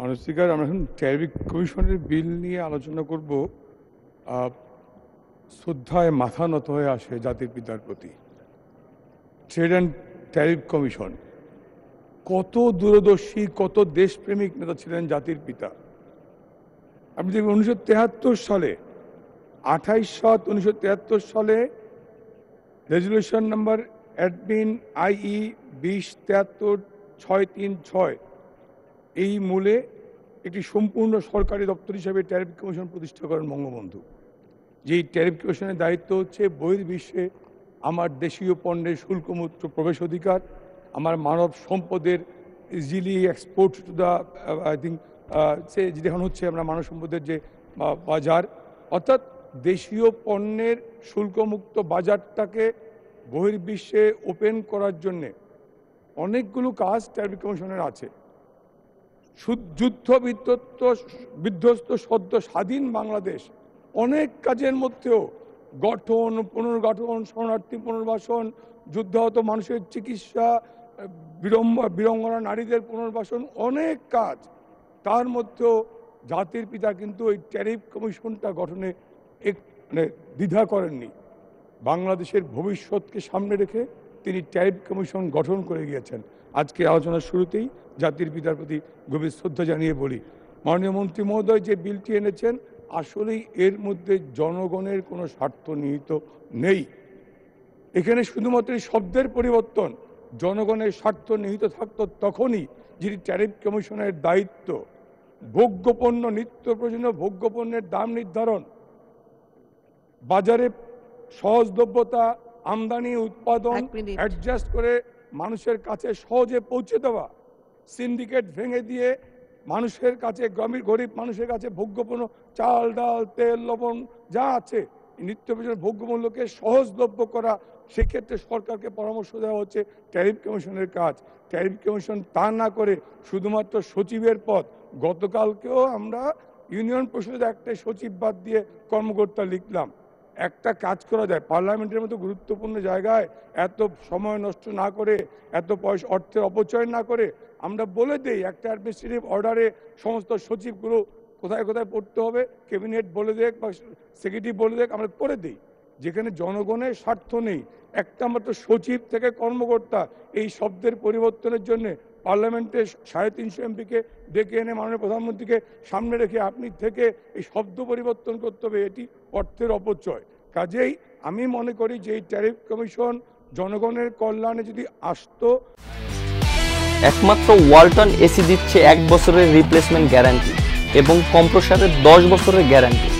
মানসিকার আমরা এখন ট্যারিফ কমিশনের বিল নিয়ে আলোচনা করব শ্রদ্ধায় মাথা নত হয়ে আসে জাতির পিতার প্রতি ট্রেড অ্যান্ড ট্যারিফ কমিশন কত দূরদর্শী কত দেশপ্রেমিক নেতা ছিলেন জাতির পিতা আপনি দেখবেন উনিশশো সালে আঠাইশ সাত উনিশশো সালে রেজুলেশন নাম্বার অ্যাডমিন আইই বিশ তেহাত্তর ছয় তিন ছয় এই মূলে একটি সম্পূর্ণ সরকারি দপ্তর হিসাবে ট্যারিফ কমিশন প্রতিষ্ঠা করেন বঙ্গবন্ধু যেই ট্যারিফ কমিশনের দায়িত্ব হচ্ছে বহির্বিশ্বে আমার দেশীয় পণ্যের শুল্কমুক্ত প্রবেশ অধিকার আমার মানব সম্পদের easily export to the I think সে এখন হচ্ছে আমরা মানব সম্পদের যে বাজার অর্থাৎ দেশীয় পণ্যের শুল্কমুক্ত বাজারটাকে বহির্বিশ্বে ওপেন করার জন্যে অনেকগুলো কাজ ট্যারিফ কমিশনের আছে যুদ্ধ বিধ্বস্ত বিধ্বস্ত সদ্য স্বাধীন বাংলাদেশ অনেক কাজের মধ্যেও গঠন পুনর্গঠন শরণার্থী পুনর্বাসন যুদ্ধাহত মানুষের চিকিৎসা বিড়ম্ব বিড়ম্বনা নারীদের পুনর্বাসন অনেক কাজ তার মধ্যেও জাতির পিতা কিন্তু ওই ট্যারিফ কমিশনটা গঠনে এক মানে দ্বিধা করেননি বাংলাদেশের ভবিষ্যৎকে সামনে রেখে তিনি ট্যারিফ কমিশন গঠন করে গিয়েছেন আজকে আলোচনার শুরুতেই জাতির পিতার প্রতি গভীর শ্রদ্ধা জানিয়ে বলি মাননীয় মন্ত্রী মহোদয় যে বিলটি এনেছেন আসলেই এর মধ্যে জনগণের কোনো স্বার্থ নিহিত নেই এখানে শুধুমাত্র শব্দের পরিবর্তন জনগণের স্বার্থ নিহিত থাকত তখনই যিনি ট্যারিফ কমিশনের দায়িত্ব ভোগ্যপণ্য নিত্য প্রয়োজনীয় ভোগ্যপণ্যের দাম নির্ধারণ বাজারে সহজলভ্যতা আমদানি উৎপাদন অ্যাডজাস্ট করে মানুষের কাছে সহজে পৌঁছে দেওয়া সিন্ডিকেট ভেঙে দিয়ে মানুষের কাছে গ্রামীণ গরিব মানুষের কাছে ভোগ্যপূর্ণ চাল ডাল তেল লবণ যা আছে নিত্য প্রয়োজন ভোগ্যমূল্যকে সহজলভ্য করা সেক্ষেত্রে সরকারকে পরামর্শ দেওয়া হচ্ছে ট্যারিফ কমিশনের কাজ ট্যারিফ কমিশন তা না করে শুধুমাত্র সচিবের পদ গতকালকেও আমরা ইউনিয়ন পরিষদের একটা সচিব বাদ দিয়ে কর্মকর্তা লিখলাম একটা কাজ করা যায় পার্লামেন্টের মতো গুরুত্বপূর্ণ জায়গায় এত সময় নষ্ট না করে এত পয়সা অর্থের অপচয় না করে আমরা বলে দিই একটা অ্যাডমিনিস্ট্রেটিভ অর্ডারে সমস্ত সচিবগুলো কোথায় কোথায় পড়তে হবে ক্যাবিনেট বলে দেখ বা সেক্রেটারি বলে দেখ আমরা করে দিই যেখানে জনগণের স্বার্থ নেই একটা মাত্র সচিব থেকে কর্মকর্তা এই শব্দের পরিবর্তনের জন্য পার্লামেন্টে সাড়ে তিনশো এমপিকে ডেকে এনে মাননীয় প্রধানমন্ত্রীকে সামনে রেখে আপনি থেকে এই শব্দ পরিবর্তন করতে হবে এটি অর্থের অপচয় কাজেই আমি মনে করি যে এই ট্যারিফ কমিশন জনগণের কল্যাণে যদি আসত একমাত্র ওয়ালটন এসি দিচ্ছে এক বছরের রিপ্লেসমেন্ট গ্যারান্টি এবং কম্প্রসারের দশ বছরের গ্যারান্টি